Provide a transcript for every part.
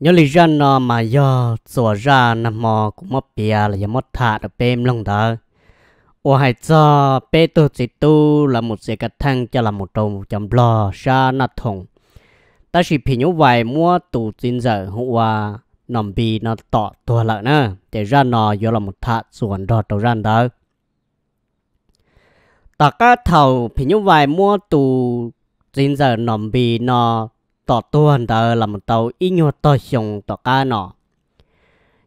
nhớ lý ra nó mà do sủa ra nằm mò cũng mất bia là do mất thả được bêm lòng đó ô hay cho bê tu chỉ tu là một sự cách thăng cho là một trong chấm lo ra nát thùng ta chỉ phải nhớ vài mua tù chín giờ hôm qua nằm bì nó tỏ tua lại nè để ra nó do là một thả xuồng đỏ đầu ra đó ta cá thầu phải nhớ vài mua tù chín giờ nằm bì nó tỏ tuần tờ là tàu ít nhua tỏ sùng tỏ ca nọ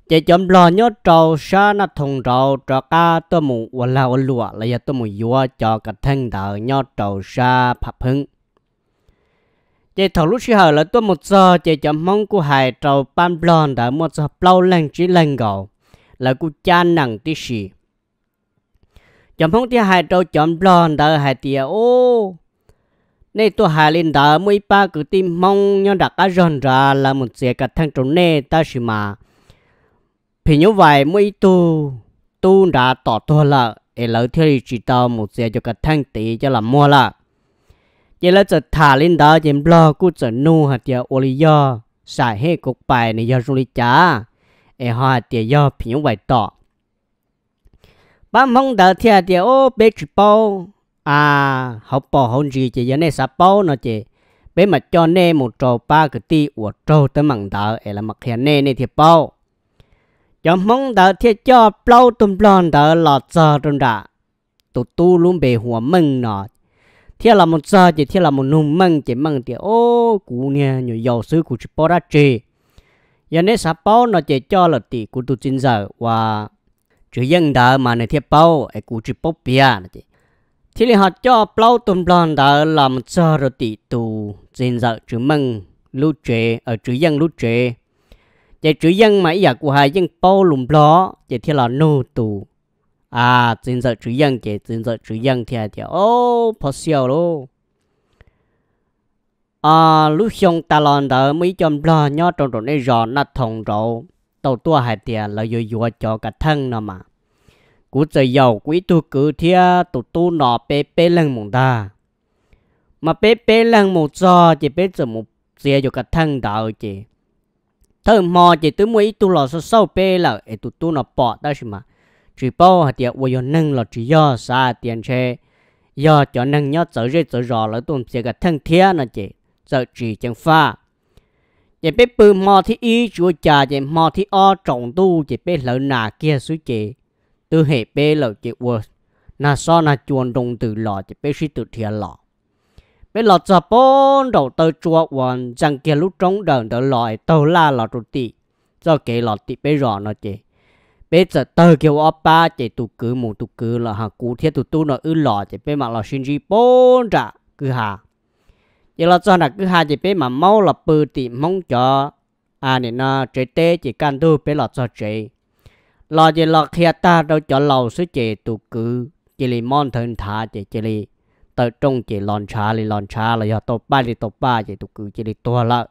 chỉ chấm lo nhớ trâu sa na thùng trâu trò ca tôi mù và là và lụa là giờ tôi mù vua cho cả thân tờ nhớ trâu sa phập hưng chỉ thầu lúc xưa hở là tôi một giờ chỉ chấm mong của hai trâu pan blon đã một giờ lâu lên chỉ lên gầu là của cha nặng tí xì chấm mong thì hai trâu chấm blon đã hai tia ô nên tôi hà lên đã mỗi ba cứ tim mong nhau đặt cá ròn ra là một dễ cả thằng trốn nè ta xí mà thì như vậy mới tu tu đã tỏ tôi là để lỡ thì chỉ tao một dễ cho cả thằng tí cho là mua là vậy là giờ thả lên đó chỉ lo cứ giờ nu hạt giờ ô lý do xài hết cục bài này giờ du lý trả để họ hạt giờ do thì như vậy tỏ ba mong đợi thì hạt giờ ô bé chỉ bao à học bỏ hôn gì chỉ giờ này sắp bao nó chỉ bé mà cho nè một trâu ba cái ti, của trâu tới mặn đào ấy là mặc hiện nè nè thiệt bao cho mong đào thiệt cho bao tùm lon đào là giờ trong đã tụ tu luôn bề หัว mừng nọ. thế là một giờ chỉ thế là một nụ mừng chỉ mừng thì ô cụ nè nhiều giàu sư cụ chỉ bỏ ra chơi giờ này sắp bao nó chỉ cho là tỷ cụ tụ chín giờ và chữ dân đào mà nè thiệt bao ấy cụ chỉ bỏ bia nè thì là họ cho plau tùm lon đã làm cho rồi tỷ tù trên giờ chữ mừng lũ trẻ ở chữ dân lũ trẻ chạy chữ dân mà giờ dạ của hai dân bao lùm lo chạy thì là nô tù à trên giờ chữ dân chạy trên giờ chữ dân thì thì ô phật siêu luôn à lúc xong ta lon đã mấy chấm lo nhớ trong trong này rõ nát thùng rồi tàu tua hai tiền là vừa vừa cho cả thân nó mà cú giờ giàu quý tu cứ thia tu tu nọ bé bé lăng mộng ta mà bé bé lăng mộng giờ chỉ bé giờ một xe cho cả thằng đạo chỉ thơ mò chỉ tới mấy tu lò sau sau bé là ấy tu tu nọ bỏ đó chứ mà chỉ bao hạt tiệt vô nâng là chỉ do xa tiền xe do cho nâng nhớ sợ rơi sợ rò là tuần xe cả thằng thia nọ chỉ sợ chỉ chẳng pha chỉ bé bự mò thì ý chúa cha chỉ mò thì o trọng tu chỉ bé lợn nà kia suy chỉ từ hệ bê lợ chế word na so na chuồn đồng từ lọ chế bê sĩ từ thiệt lọ bê lọ cho bốn đầu tơ chua quần rằng kia lúc trống đờn đỡ lọ tàu la lọ trụ tị cho kế lọ tị bê rõ nó chế bê giờ tơ kêu ọ ba chế tụ cứ mù tụ cứ là hà cú thiết tụ tu nó ư lọ chế bê mà lọ xin gì bốn trả cứ hà vậy là cho là cứ hà chế bê mà mau là bự tị mong cho à nên nó chế tê chế can tu bê lọ cho chế lo chỉ lo khi ta đâu cho lâu số chị tụ cứ chỉ li mon thân thả chị chỉ li tới trung chỉ lon trà li lon trà là do tổ ba li tổ ba chỉ tụ cứ chỉ li tua lợ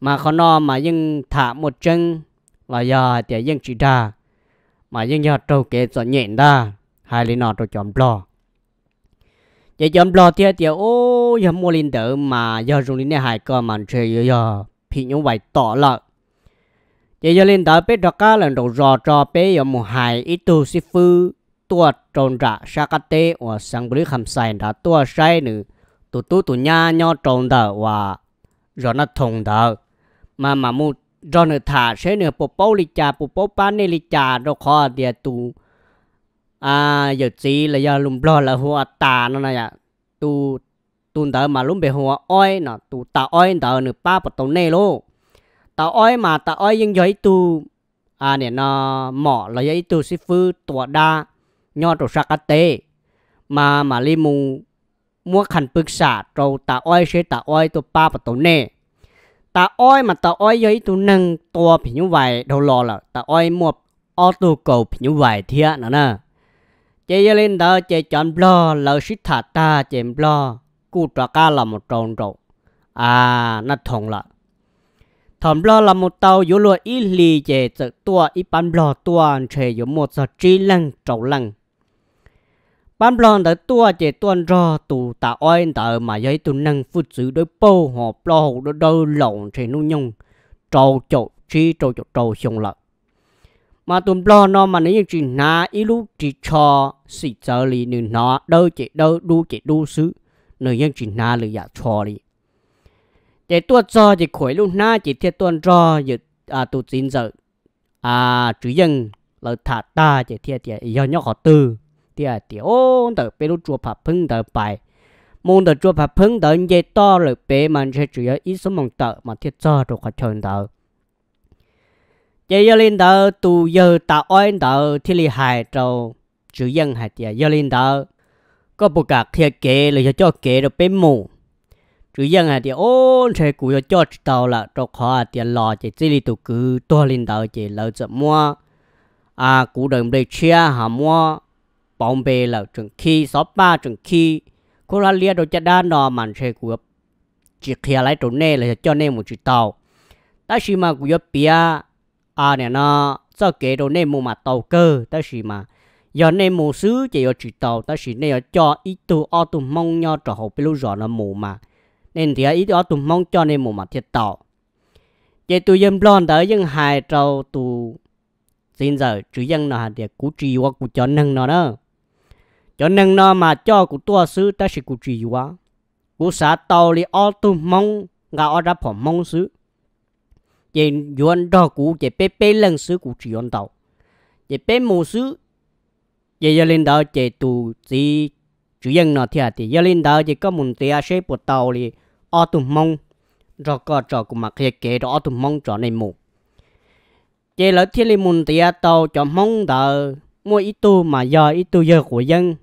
mà khó no mà nhưng thả một chân là do thì nhưng chỉ ra mà nhưng do trâu kế cho nhện ra hai li nọ trâu chọn lo chị chọn lo thì thì ô giờ mua linh tử mà do dùng linh này hai con mà chơi do phi nhung vậy tỏ lợ chỉ cho linh đó biết được các lần đầu rò cho bé ở một hai ít tu sĩ phu tua tròn rạ sa cát tế và sang bưởi khăm sai đã tua sai nữa tu tu tu nhà nhau tròn đó và rồi nó thùng đó mà mà mu rồi nữa thả sẽ nữa bộ bao lì chà bộ bao pan nê lì chà đâu khó địa tu à giờ chỉ là giờ lùm lo là hoa tà nó này tu tu đó mà lùm bề hoa oi nó tu tà oi đó nữa ba bộ tàu nê luôn ta oi mà ta oi nhưng giấy tu à nè nó mỏ là giấy tu sư phư tọa đa nho trổ sắc tê mà mà li mù mua khăn bức xả trâu ta oi sẽ ta oi tu ba và tổ nè ta oi mà ta oi giấy tu nâng tua thì như vậy đâu lò là ta oi mua ô tu cầu thì như vậy thiệt nữa nè chế gia lên đó chế chọn blo lỡ xích thả ta chế blo cụ trò ca là một tròn trộn à nó thòng lại thầm lo là một tàu yếu lúa ít lì về tự tua ít bán lò tua trẻ yếu một giờ trí lăng trầu lăng bán lò đã tua về tuần rò tù tà oai tờ mà giấy tu năng phút giữ đôi bô họ lo hồ đôi đôi lộn trẻ nu nhung trầu chậu trí trầu chậu trầu xong lợn mà tụm lo nó mà nếu như chỉ na ít lúc chỉ cho xịt giờ lì nửa nó đâu chỉ đâu đu chỉ đu xứ nửa như chỉ na lì giả dạ cho lì chỉ tua cho chỉ khối luôn na chỉ thiệt tuần cho chỉ à tụ chín giờ à chủ nhân là thả ta chỉ thiệt chỉ do nhóc họ tư thì à thì ô tờ bê lúc chùa phá phưng tờ bài môn tờ chùa phá phưng tờ như to rồi bê mà sẽ chủ yếu ít số mong tờ mà thiệt cho rồi khỏi chọn tờ chỉ yêu linh tờ tu yêu tạo oan tờ thì lì hại trâu chủ nhân hại thì yêu linh tờ có bộ cả thiệt kế là cho kế được bê mù chủ yếu là thì ôn chơi cú cho cho đầu là cho khó à, thì lo chỉ chỉ đi tụ cứ to lên đầu chỉ lâu chậm mua à cú đừng để chia hà mua bóng bê là trường khi sáu ba trường khi cô là lia đồ chả đa nọ màn chơi cú chỉ kia lại chỗ này là cho nên một chữ tàu ta chỉ mà cú yếu bia à nè nó cho kế đồ này mua mà tàu cơ ta chỉ mà giờ nên mù sứ chỉ có chữ tàu ta chỉ này cho ít tu o tu mong nhau trở hậu bên lúc rõ nó mù mà nên thì ít đó tụm mong cho nên một mặt thiệt tạo vậy tụi dân blon tới dân hài trâu tụ xin giờ chữ dân nó hạt thì cú trì quá cú cho nâng nó đó cho nâng nó mà cho cú tua sư ta sẽ cú trì quá cú xã tàu li ô tụm mong gà ô ra phỏng mong sư vậy yuan đó cú vậy bé bé lần sư cú trì yuan tàu vậy bé mù sư vậy giờ lên đó chạy tụ chỉ chữ dân nó thiệt thì à, giờ lên đó chỉ có một tia sẽ bột tàu li ở tụm mông rồi có trò cũng mặc kia kể đó ở tụm mông trò này một chế lỡ thiên lý môn thì tàu cho mong tờ mua ít tu mà giờ ít tu giờ của dân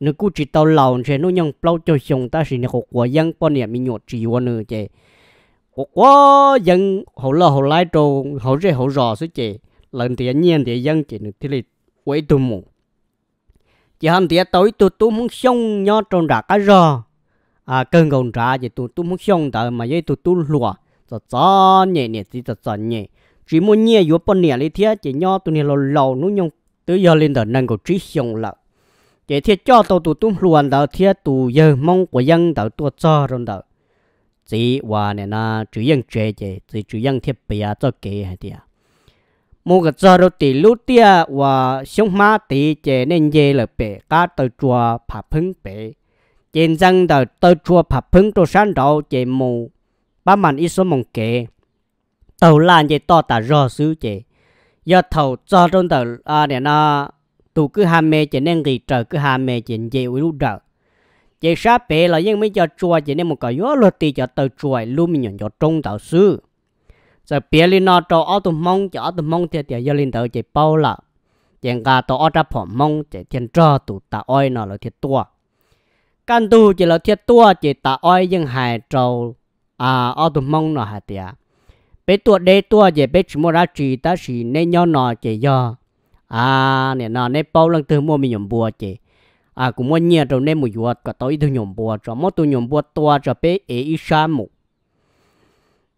nếu cứ chỉ tàu lầu sẽ nó nhân lâu cho chồng ta xin học của dân bao nhà mình nhột chỉ quan nữa chế quá dân hậu lo hậu lái trâu hậu rễ hậu rò suy chế lần thì anh nhiên thì dân chỉ nữa thì quấy tu mù chỉ hầm thì tối tu tu muốn xong nhau trong đã cá rò à cơn công trả thì tụi tụi muốn xong tờ mà vậy tụi tụi lùa cho cho nhẹ nhẹ thì cho cho nhẹ chỉ muốn nhẹ yếu bao nhẹ lấy thế chỉ nhau tụi này lâu lâu nó nhung tự giờ lên tờ nâng của trí xong lợ chỉ thiết cho tụi tụi tụi luồn tờ thiết tụi giờ mong của dân tờ tụi cho rồi tờ chỉ và này là chỉ dân chế chỉ chỉ chủ dân thiết bị à cho kỹ hay thế một cái giờ đầu tiên lúc tia và sống má tí chế nên dễ là bể cá tờ chùa phá phưng bể trên dân đời tôi chua phập phứng tôi sáng đầu chị mù ba màn ít số mong kệ tàu lan chị to tả rò xứ chị do thầu cho trong tàu à để nó tù cứ ham mê chị nên gì trời cứ ham mê chị chị với lúc đợi chị sa bể là nhưng mới cho chua chị nên một cái gió luật thì cho tôi chua luôn mình nhận cho trong tàu xứ giờ bể lên nó cho ở tụ mong cho ở tụ mong thì thì do lên tàu chị bao là chị cả tàu ở ra phỏng mong chị thiên cho tù ta oi nó là thiệt to căn tu chỉ là thiết tua chỉ ta oi nhưng hài trầu à ở tụm mong nó hạt tiệt bế tua đê tua chỉ bé chỉ mua ra chỉ ta chỉ nên nhau nó chỉ do à nè nó nên bao lần từ mua mình nhổm bùa chỉ à cũng mua nhiều trầu nên một yuột có tối từ nhổm bùa cho mỗi từ nhổm bùa tua cho bế ấy ít xa một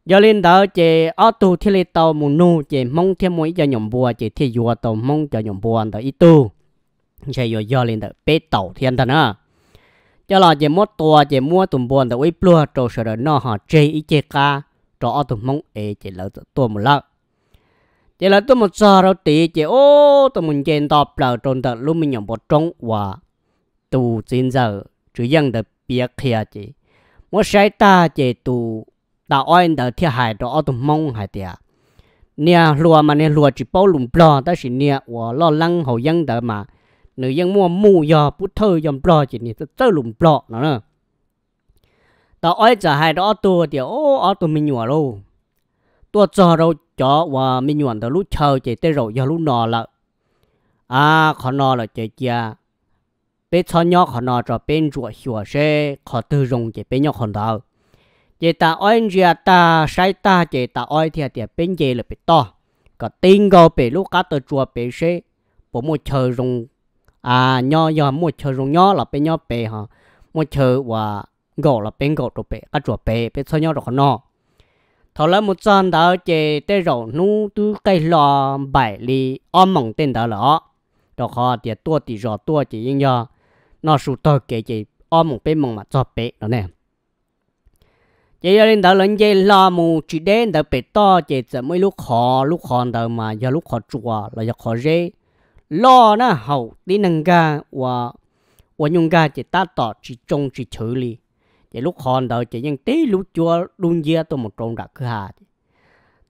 giờ lên đó chị ở tu thì lên tàu mùng nu chỉ mong thêm mỗi cho nhổm bùa chỉ thì yuột tàu mong cho nhổm bùa tàu ít tu chị giờ do linh đó bế tàu thiên thần à cho là chỉ mua tua chỉ mua tụm buồn tụi ấy plua trâu sợ đời nó họ chê ý chê ca trâu ở tụm mong ế chỉ lỡ tua một lợn chỉ là tụm một giờ rồi tí chỉ ô tụm muốn chèn tọp là trôn tật lúc mình nhầm bột trống và tù chín giờ chứ dân được biết kia chỉ một sai ta chỉ tù ta oan được thiệt hại đó tụm mong hại tiệt nè lùa mà nè lùa chỉ bao lùm bò ta chỉ nè và lo lắng hậu dân được mà nếu dân mua mù bút thơ dòng pro chỉ nhỉ tơ lùng pro nó tao ơi trả hai đó tua thì ô ô tua mình luôn tua chờ đâu cho và mình nhủa tao lúc chờ chỉ tê rồi giờ lúc là à khó nọ là chơi kia bé cho nhỏ khó nọ cho bên ruột hiểu xe khó tư dùng chỉ bên nhỏ khó đào chỉ ta ơi giờ ta sai ta chỉ ta ơi thì thì bên gì là bị to có tin go bị lúc cá tơ chùa bị xe bố mua chờ à nhỏ nhỏ mua chờ rung nhỏ là bé nhỏ bé ha mua chờ và gỗ là bé gỗ rồi bé à rồi bé bé sao nhỏ rồi nó thọ là một trăm đó chế tê rồi nu tu cái lò bảy li ôm mộng tên đó là đó họ thì tua thì rọ tua chỉ yên nhỏ nó sụt tơ kể chỉ ôm mỏng bé mỏng mà cho bé đó nè chỉ giờ lên đó lên chơi là mù chỉ đến đó bé to chỉ giờ mấy lúc khó lúc khó đó mà giờ lúc khó chùa là giờ khó dễ lo na hậu tí năng ga và và nhung ga chỉ ta tỏ chỉ trông chỉ xử lý chỉ lúc hòn đầu chỉ nhân tí lúc chua đun dưa tôi một trông đặc cứ hà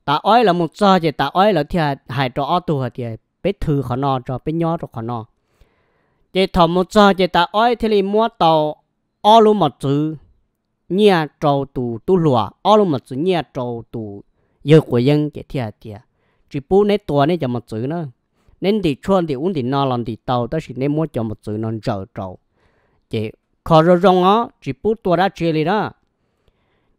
ta ói là một sao chỉ ta ói là thì hại cho ô tô thì bé thử khó no cho bé nhỏ cho khó no, chỉ thọ một sao chỉ ta ói thì li mua tàu ô lu một chữ nhà trâu tù tu lùa ô lu một chữ nhà trâu tù giờ của dân chỉ thì thì à. chỉ bố nấy tua nấy cho một chữ nữa nên thì chuan thì uống thì nó làm thì tàu đó chỉ nên mua cho một chữ nó trở trầu chị khó rồi rong á chỉ bút tua đã chơi đi đó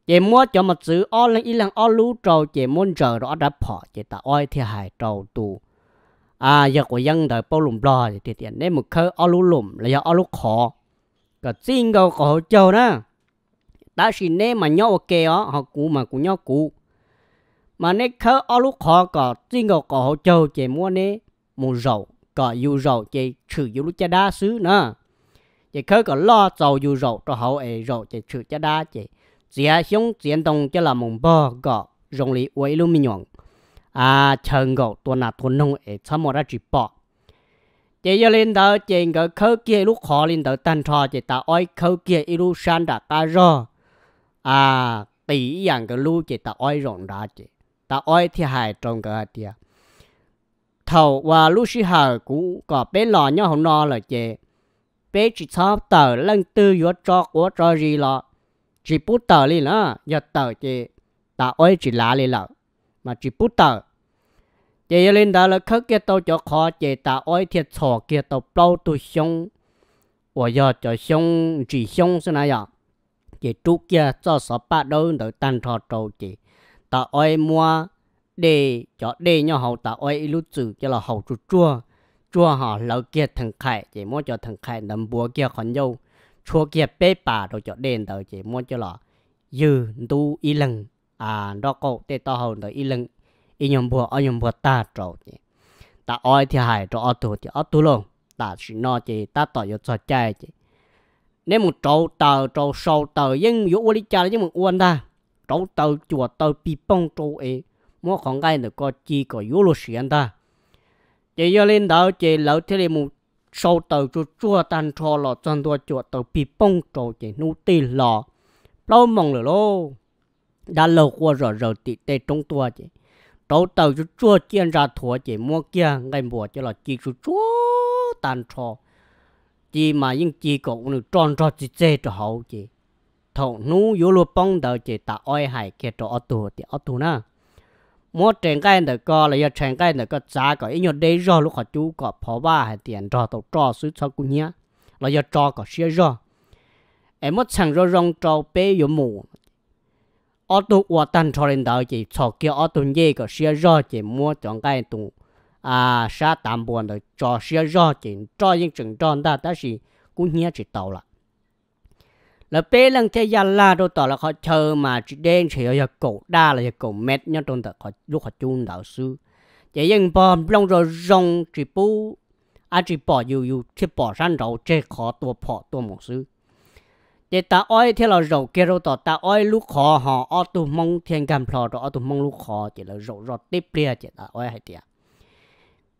chị mua cho một chữ o lên ít lần o lú trầu chị muốn chờ đó đã bỏ chị ta oi thì hại trầu tù à giờ của dân đời bao lùm lo thì tiền nên một khơi o lú lùm là giờ o lú khó cả xin cầu cổ châu đó đã chỉ nên mà nhau ok á họ cũ mà cũng nhau cũ mà nên khơi o lú khó cả xin cầu cổ châu chị mua nên mù rậu có yêu rậu chỉ trừ yêu lúc cha đa xứ nữa chỉ khơi có lo giàu yêu rậu cho hậu ấy rậu chỉ trừ cha đa chỉ chỉ hai xuống chiến đồng cho là mùng bò gọ rồng lý uế lưu mì nhọn à chân gọ tuần nà tuần nông ấy chăm một ra chỉ bò. chỉ yêu lên đầu chỉ ngờ khơi kia lúc khó lên đầu tan trò chỉ ta oi khơi kia ilu san đã ta rồi à tỷ dạng cái lưu chỉ ta oi rộng ra chỉ ta oi thì hài trong cái hạt tiệt thầu và lúc sĩ hờ cũng có bé lò nhau không no là chè bé chỉ sao tờ lân tư yếu cho của cho gì lọ chỉ bút tờ đi nó giờ tờ chè ta ơi chỉ lá lên lợ mà chỉ bút tờ chè lên đó là khất kia tàu cho khó chè ta ơi thiệt sổ kia tàu bao tôi xong và giờ cho xong chỉ xong thế này à chè trước kia cho sợ ba đâu đỡ tan thọ trâu chè ta ơi mua để cho để nhau hậu ta oai lúc chữ cho là hậu chua chua chua họ lâu kia thằng khai chỉ muốn cho thằng khai nằm búa kia còn dâu chua kia bế bà rồi cho đền đầu chỉ muốn cho là dư tu y lần à đó câu tê to hậu rồi y lần y nhom búa ở nhom búa ta trâu chỉ ta oai thì hại cho ở tu thì ở tu luôn ta chỉ nói chỉ ta tỏ cho cho chạy chỉ nếu một trâu tờ trâu sâu tờ nhưng vô đi chơi nhưng mà uôn ta trâu tờ chùa tờ bị bông trâu ấy mua con cái được có chi có yếu lo xuyên ta chỉ cho lên đó chỉ lẩu thế này một sau tàu cho chua tan cho lọ chân tua chuột tàu bị bông trầu chỉ nụ tì lọ lâu mong rồi lô đã lâu qua rồi rồi tị tê trong tua chỉ tàu tàu cho chua chiên ra thua chỉ mua kia ngày mùa cho là chỉ cho chua tan cho chỉ mà những chỉ cũng được tròn cho chỉ chê cho hậu chỉ thầu nú yếu lo bông đầu chỉ ta oi hải kia cho ở tù thì ở tù na mua trên cái này có là do trên cái này có giá có ít nhiều đấy rồi lúc họ chú có phó ba hay tiền cho tàu cho suy cho cũng nhá là do cho có xe rồi em mất chẳng rồi rong cho bé yếu mù ở tụ ở tận cho lên đầu chỉ cho kia ở tụ gì có xe rồi chỉ mua chọn cái tụ à sa tạm buồn rồi cho xe rồi chỉ cho những trường cho ta đó là cũng nhá chỉ tàu là là bé lăng chơi giờ la đồ tỏ là họ chờ mà chỉ đen chỉ là cổ đa là cổ mét nhau trong đó họ lúc họ chung đạo sư chỉ những bom long rồi rong chỉ bu à chỉ bỏ yêu yêu chỉ bỏ sang đầu chơi khó tua bỏ tua một sư chỉ ta oi thế là rầu kia rồi tỏ ta oi lúc khó họ ở tụ mong thiên cảm phò rồi ở tụ mong lúc khó chỉ là rầu rầu tiếp bia chỉ ta oi hay tiệt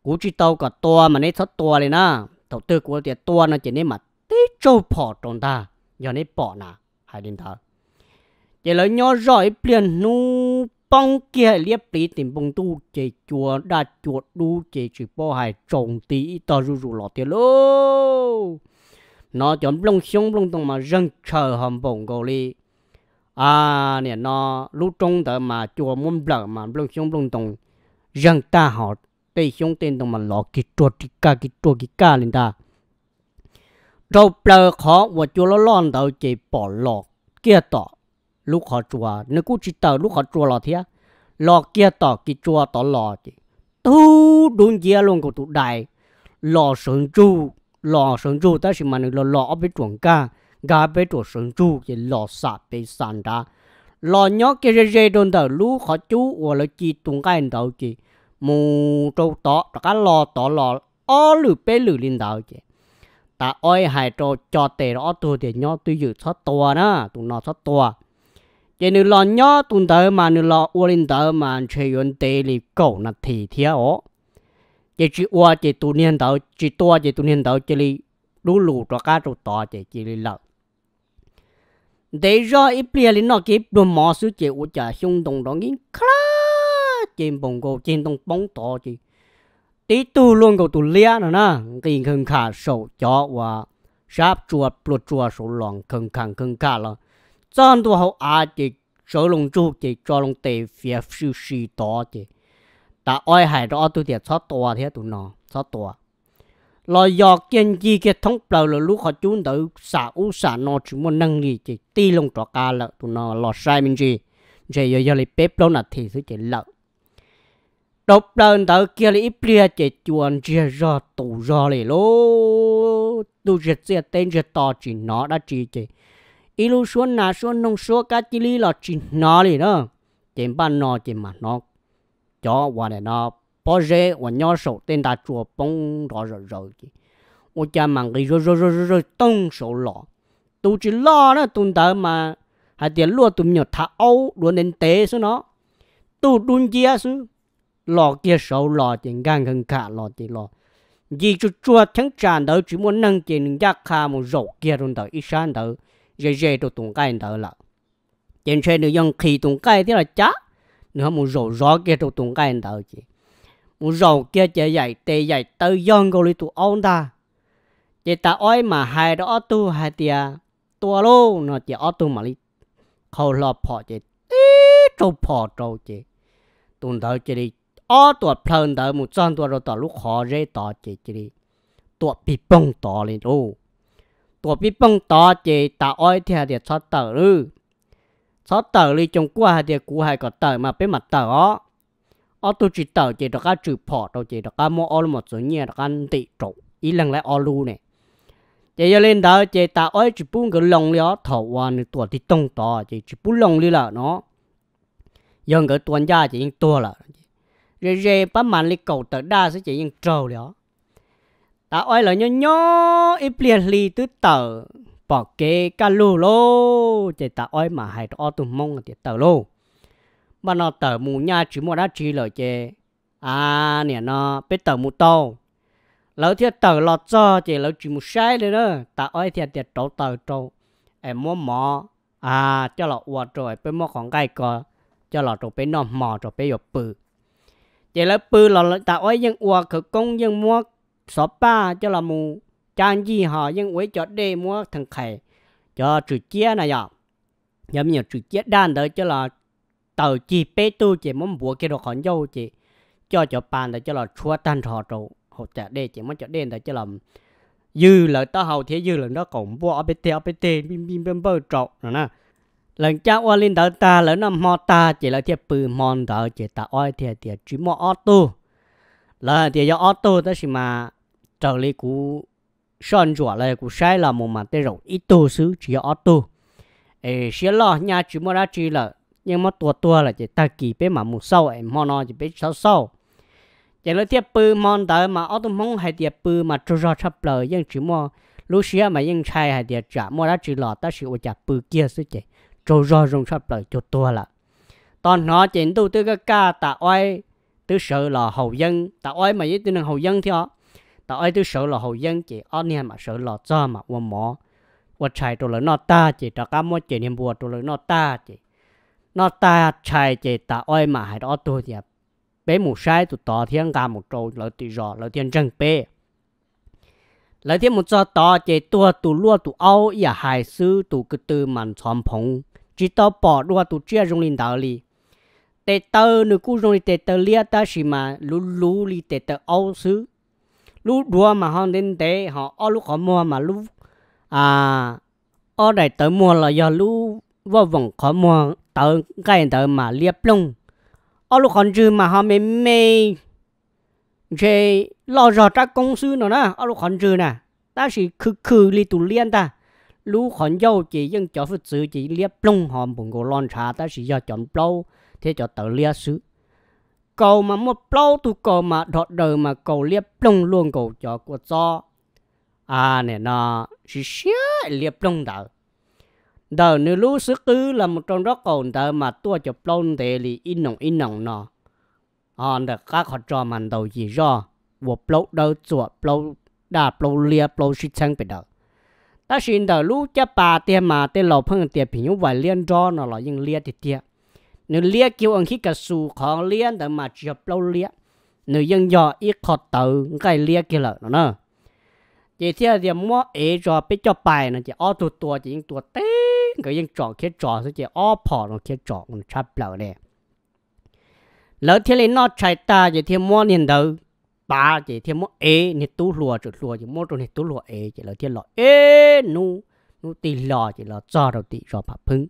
cú chỉ tàu cả tua mà nấy thoát tua này na đầu tư của tiệt tua nó chỉ nấy mà tí trâu bỏ trong ta giờ này bỏ nà hai đến thở chỉ lấy nhỏ rồi biển nu bông kia liếp lý tìm bông tu chỉ chùa đa chuột đu chỉ chỉ bỏ hai trồng tí tờ rù rù lọt tiền lô nó chấm lông xuống lông tông mà răng chờ hầm bông gò li à nè nó lúc trong tờ mà chùa muốn bờ mà lông xuống lông tông răng ta họ tây xuống tên tông mà lọ kí chuột kí ca kí chuột kí ca lên ta trâu bờ khó và chú lo lon đầu chỉ bỏ lọ kia tỏ lúc họ chùa nếu cũng chỉ tờ lúc họ chùa lọ thế lọ kia tỏ kia chùa tỏ lọ chỉ tu đun gì luôn của tụ đại lọ sơn chu lọ sơn chu ta chỉ mà nó lọ bên chuồng ca ga bên chuồng sơn chu chỉ lọ sạ bên sàn đá lọ nhóc kia rê rê đồn đầu lúc họ chú và lọ chỉ tung cái đầu chỉ mù trâu tỏ cả lọ tỏ lọ ó lử bé lử lên đầu chỉ ta oi hai trò cho tệ rõ tu thì nhỏ tu dự sót tua nữa tụi nó sót tua vậy nếu lo nhỏ tụi tớ mà nếu lo uo linh tớ mà chơi yun tệ thì cổ là thì thiếu ó vậy chỉ uo chỉ tụi niên tớ chỉ tua chỉ tụi niên tớ chỉ li lũ lũ cho cá tụi to chỉ chỉ li lợ để cho ít bia lên nó kịp đồ mò sứ chỉ uo chả xung đồng đó nghĩ khá trên bồng cổ trên đồng bóng to chỉ tí tu luôn cầu tu lia nữa nè cái khăn khả sầu chó và sáp chuột bột chuột sầu lòng khăn khăn khăn khả là chân tu hậu à chỉ sầu lòng chu chỉ cho lòng tề phía sư sư đó chỉ ta oi hải đó tu thiệt xót to thế tu nó xót to lo do kiên chi cái thống bầu là lúc họ chúng tự xả u xả nó chỉ muốn năng gì chỉ ti lòng trọ ca là tu nó lo sai mình gì chỉ giờ giờ lấy bếp lâu là thì sẽ chỉ lợi đọc đơn tờ kia là ít bia chỉ chuồn chia ra tù ra lì lô tu giật xe tên giật to chỉ nó đã chỉ chỉ ít lu xuống nà xuống nông xuống cá chỉ lý là chỉ nó lì đó chỉ ban nó chỉ mà nó cho qua này nó bỏ rễ và nhỏ sổ tên ta chùa bông đó rồi rồi chỉ ô cha mang cái rồi rồi rồi rồi rồi tông sổ lọ tu chỉ lo đó tu tờ mà hai tiền lúa tu nhiều thà âu lúa nên tế xuống nó tu đun chia số lò kia sầu lò chỉ ngang gần cả lò chỉ lò vì chú chua thắng tràn đó chỉ muốn nâng tiền nâng giác khá một rổ kia luôn đó ít sáng đó dễ dễ đồ tung cái đó là tiền xe nữa dòng khí tụng cái thế là chá nữa một rổ gió kia đồ tung cái đó chỉ một rổ kia chỉ dạy tê dạy tới dòng gọi tụ ông ta chỉ ta ơi mà hai đó tu hai tia tua lô nó chỉ ở tu mà đi khâu lọ phò chỉ tí trâu phò trâu chỉ tụng đầu chỉ đi ออตัวเพลินเดิมมุจอนตัวเราต่อลูกขอเรต่อเจจิตัวปีปงต่อเลยโอ้ตัวปีปงต่อเจตาอ้อยเทียเดียชอตเตอร์ลือชอตเตอร์ลีจงกหาเดียกูให้ก็เตอร์มาเป็นมัดเตอร์อ๋อตัวจิตเตอร์เจตก้าจืดพอตัวเจตก้ามอ้อลหมดส่วนเนี่ยตกันติจบอีหลังและอ้อลูเนี่ยเจยเล่นดาวเจตาอ้อยจิปุ้งก็ลงเลี้ยถอวานตัวที่ต้องต่อเจจิปุ้งลงเลยล่ะเนาะยังก็ตัวยาจะยิงตัวละ rồi rề bá mà li cầu tờ đa sẽ chỉ những trâu đó ta oi lời nhỏ nhỏ ít liền li tứ tờ bỏ kế ca lù lô chỉ ta oi mà hay to tụm mong là tờ lô mà nó tờ mù nha chỉ mua đá chỉ lời chê à nè nó biết tờ mù tô lỡ thiệt tờ lọt cho chỉ lỡ chỉ mù sai đấy đó ta oi thiệt thiệt trâu tờ trâu em mua mò à cho lọ uo rồi mò bên bự vậy là bự là ta ôi dân ua khởi công dân mua xóa ba cho là mù trang gì họ dân quấy cho đê mua thằng khải cho chữ chia này nhở, nhớ nhiều chữ chia đan đó cho là tàu chi bê tu chỉ muốn bùa cái đồ còn dâu chỉ cho cho bàn để cho là chúa tan thọ trụ hỗ trợ đê chỉ muốn cho đê để cho làm dư lợi tao hầu thế dư lợi nó cũng bùa ở bên tê bên tê bim bim bim bơ trọ rồi nè lần cha qua linh đỡ ta lỡ năm mò ta chỉ là thiệt bự mòn đỡ chỉ ta oai thiệt thiệt chỉ mò auto là thiệt do auto đó xí mà trở lại cú sơn rửa lại cú sai là một mà tới rồi ít tô xứ chỉ auto ê xí lo nhà chỉ mò ra chỉ là nhưng mà tua tua là chỉ ta kỳ bé mà mù sâu em mò nó chỉ bé sâu sâu chỉ là thiệt bự mòn đỡ mà auto mong hay thiệt bự mà trơ ra chập lời nhưng chỉ mò lúc xía mà nhưng sai hay thiệt trả mò ra chỉ lọ ta xí ôi chả bự kia xứ chỉ cho rõ ràng sắp lời cho tôi là toàn nó chính tu tư cái ca tạ oai tư sở là hậu dân tạ oai mà với tư năng hậu dân thì họ tạ oai tư sở là hậu dân chỉ ở nhà mà sở là cho mà quan mỏ quan chạy tôi là nó ta chỉ tạ cá mua chỉ niệm bùa tôi là nó ta chỉ nó ta chạy chỉ tạ oai mà hay đó tôi thì bé một sai tụi tỏ thiên cả một trâu lợi tự rõ lợi thiên trăng bé lại thiên một cho tỏ chỉ tua tụ lua tụ âu ya à hài sư tụ cứ tư màn xóm phồng chỉ tao bỏ đua tụ chia rong linh đạo li tê tơ nữ cú rong li tê tơ lia ta xì mà lú lú li tê tơ âu xứ lú đua mà họ đến tê họ ô lú họ mua mà lú à ô đại tớ mua là do lú vô vòng khó mua tớ cái tớ mà lia plong ô lú còn chứ mà họ mê mê chế lo rõ các công sư nữa nè ô lú còn chứ nè ta chỉ khư khư li tụ liên ta lũ hòn dâu chỉ dân cho phụ chữ chỉ liếc plong hòn bụng của lon trà ta chỉ do chọn plong thế cho tờ liếc sứ cầu mà một plong tu cầu mà đọt đời mà cầu liếc plong luôn cầu cho của cho à nè nó chỉ xía liếc plong đỡ đờ nữ lũ sứ cứ là một trong đó còn đờ mà tua cho plong thế thì in nồng in nồng nó à được các họ cho mình đầu gì do 我 blow 到左 blow 大 blow 裂 blow 是成不到。ถ้าชินเดลูจะปาเตียมาเตวลราเพิ่งเตียผิวไหวเลี้ยนร้อนหล่อยังเลี้ยติเตียหนึเลี้ยกิวอังคิกสูของเลี้ยนแต่มาจับเราเลี้ยหนึยังย่ออีกขอเตอใกล้เลี้ยกิเหล่าเนาะจีเทียเดียมัวเอจอไปจ่อไปนะจีอ้อตัวตัวจียิงตัวเต้ก็ยังจออเคจอสิเจีอ้อพอเราเคจออมันชับเปล่าเลยแล้วเทียเลนอตใช้ตาเจีเทียมัวเนี่นเดอ ba chỉ thêm một e thì tu lùa chữ lùa chỉ một rồi thì tu lùa e chỉ là thiên lọ e nu nu tì lọ chỉ là cho đầu tì cho phát phưng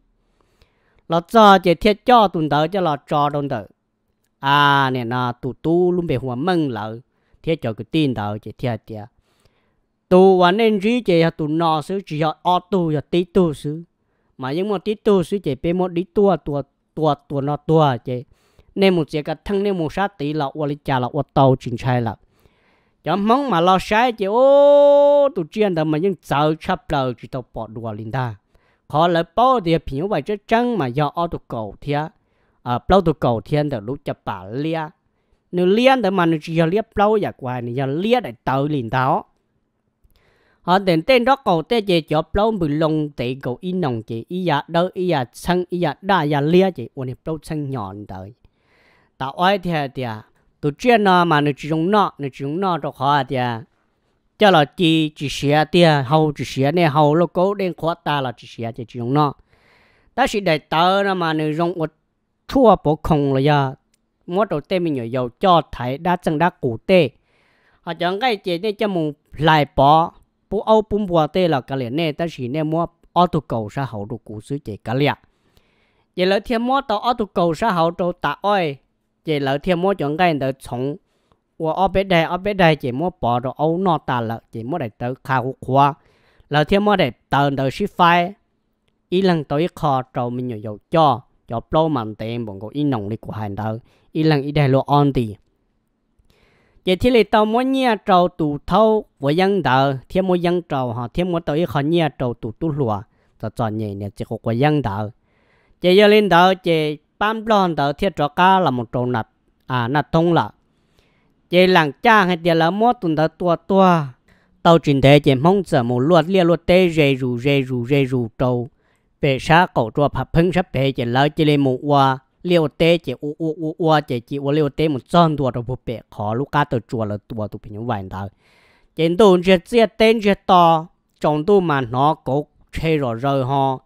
là cho chỉ thiên cho tuần đầu chỉ là cho tuần đầu, à nè na tu tu luôn bị hoa mừng lợ thiên cho cái tin đầu chỉ thiên tia tu và nên duy chỉ là tu nọ xứ chỉ là ở tu là tí tu xứ mà những một tí tu xứ chỉ bị một đi tua tua tua tua nọ tua chỉ nên một giờ cả thằng nên một sát tỷ là ô lý cha là ô tàu chính trai là cho mong mà lo sai chứ ô tụi chuyện đó mà những sợ chấp lời chỉ tàu bỏ đùa linh ta khó lấy bỏ thì phiếu vậy chứ chẳng mà do ô tụi cầu thia à bao tụi cầu thiên đó lúc chập bà lia nếu lia thì mà nó chỉ lia bao giờ qua nó giờ lia để tàu linh ta, họ đến tên đó cầu tên chỉ cho bao bự lông tỷ cầu in nòng chỉ ý ya đâu ý ya sang ý ya đa ya lia chỉ ôn bao sang nhọn tới ta oi thia thia tu chuyện nó mà nó chỉ dùng nó nó chỉ dùng nó cho khó à thia cho là chỉ chỉ xia thia hầu chỉ xia này hầu lúc cố đến khó ta là chỉ xia chỉ dùng nó ta chỉ để tớ nó mà nó dùng một chua bổ không là ya mỗi đầu tiên mình nhớ giàu cho thấy đã chẳng đã cụ tê họ chẳng cái chế này cho mùng lại bỏ bố âu bún bò tê là cái liền này ta chỉ nên mua ô tô cầu sa hậu đồ cụ sứ chế cái liền vậy là thiên mua tàu ô tô cầu sa hậu đồ tạ oi chỉ lỡ thêm mua chuẩn cái đỡ sống và ở bên đây ở bên đây chỉ mua bỏ rồi ấu nọ ta lỡ chỉ mua để tới khảo khoa lỡ thêm mua để tờ đỡ suy file ý lần tới khó trâu mình nhiều dầu cho cho plô mạnh tiền bọn cô ý nồng đi của hành đỡ ý lần ý đây lo on đi vậy thì lấy tàu mua nhà trâu tủ thâu với dân đỡ thêm mua dân trâu họ thêm mua tới khó nhà trâu tủ tủ lúa cho cho nhẹ nhẹ chỉ có của dân đỡ chỉ giờ lên đỡ chỉ bám lon tờ thiết cho cá là một trâu nạt à nạt thông là chế làng cha hay tiền là mót tuần tờ tua tua tàu chuyển thế chỉ mong sợ một luật lia luật tê rề rù rề rù rề rù trâu về xa cổ cho phá phưng sắp thế chỉ lỡ chỉ lên một hoa liều tê chế u u u u chế chỉ u luật tê một trăm tua rồi bụp bẹ khó lúc cá tờ chùa là tua tụi mình vậy đó trên tu chế chế tên chế to trong tu mà nó cổ chơi rồi rơi ho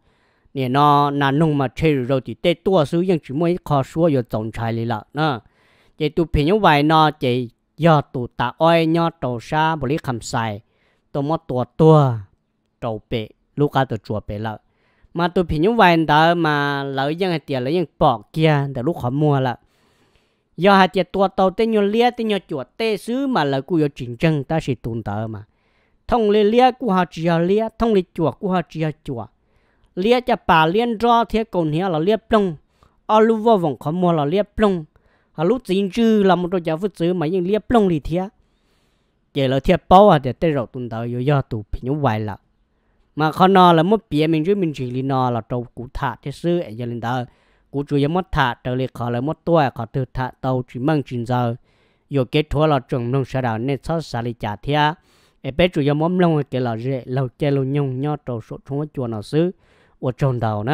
nè nó nà nung mà chơi rồi thì tê tua xứ nhưng chỉ mới khó xua rồi tổng trái lì lợ nè chỉ tu phi những vài nó chỉ do tụ tạ oi nho trầu xa bồ lý khẩm xài tổ mò tua tua trầu bể lúc cả tổ chùa bể lợ mà tu phi những vài đó mà lỡ dân hay tiền lỡ dân bỏ kia để lúc họ mua lợ do hai tiền tua tàu tê nho lia tê nho chuột tê xứ mà lỡ cú yo chỉnh chân ta sẽ tụn tờ mà thông lia lia cú họ chỉ lia thông lia chuột cú họ chỉ chuột lia cho bà liên do thế còn nhớ là lia plong ở lúc vô vòng khó mua là lia plong ở lúc chính chư là một đôi giáo phật sư mà những lia plong thì thế vậy là thế bao à để tới rồi tuần đầu yêu yêu tụ bị nhú hoài là mà khó nọ là mất bia mình chứ mình chỉ li nọ là trâu cụ thả thế sư ở gia đình đó cụ chủ yếu mất thả trở lại khó là mất tuổi khó từ thả tàu chỉ mang chuyện giờ yêu kết thua là chuẩn nông xã đảo nên xót xa lý trả thế ở bé chủ yếu mất lâu cái là dễ lâu chơi lâu nhung nhau trâu số chúng nó chùa nào xứ đào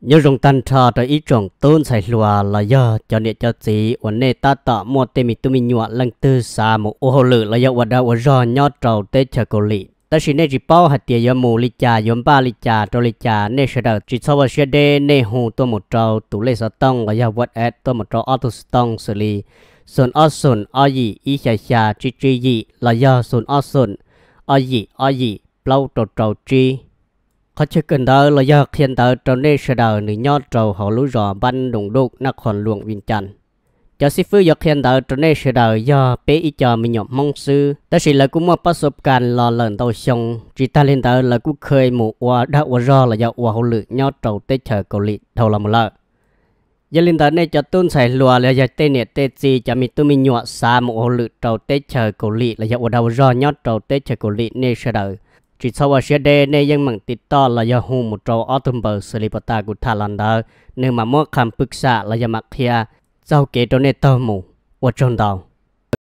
nhớ dùng tan trà tới ý trọng tôn sai lùa là do cho nên cho chị và nên ta tạo mua tên mình tụi mình nhọ lần tư xa một ô hồ lự là do và đâu và do nhọ trầu tế chờ cầu lị ta xin nên chỉ bao hạt tiền do mù lì trà yếm ba lì trà cho lì trà nên sẽ đợi chỉ sau và sẽ đê nên hồ tôi một trầu tủ lệ sa tông là do vật ad tôi một trầu auto tông xử lý sồn ở sồn ở gì ý chà chà chi chi gì là do sồn ở sồn ở gì ở gì lâu trầu trầu chi khó chứ cần đó là do hiện tại trong đây sẽ đời nữ nhau trầu họ lũ rò ban đồng đục nạc hoàn luồng viên chăn cho sư phụ dọc hiện tại trong đây sẽ đời do bé ý cho mình nhọc mong sư ta chỉ là cũng một bác sụp càn lo lần đầu xong chỉ ta hiện tại là cũng khơi một qua đã qua rò là do qua hậu lự nhớ trầu tết chờ cầu lị đầu là một lợi giờ hiện tại này cho tôn xài lùa là do tên này tên gì cho mình tôi mình nhọ xa một hậu lự trầu tết chờ cầu lị là do qua đầu rò nhau trầu tết chờ cầu lị nơi sẽ đời chỉ sau ở xe đê nên dân mạng tít to là do hùng một trâu ở thùng bờ xử lý bà ta của thà lần đó nên mà mua khám bức xạ là do mặt kia sau kế trong nên tơ mù ở trong đầu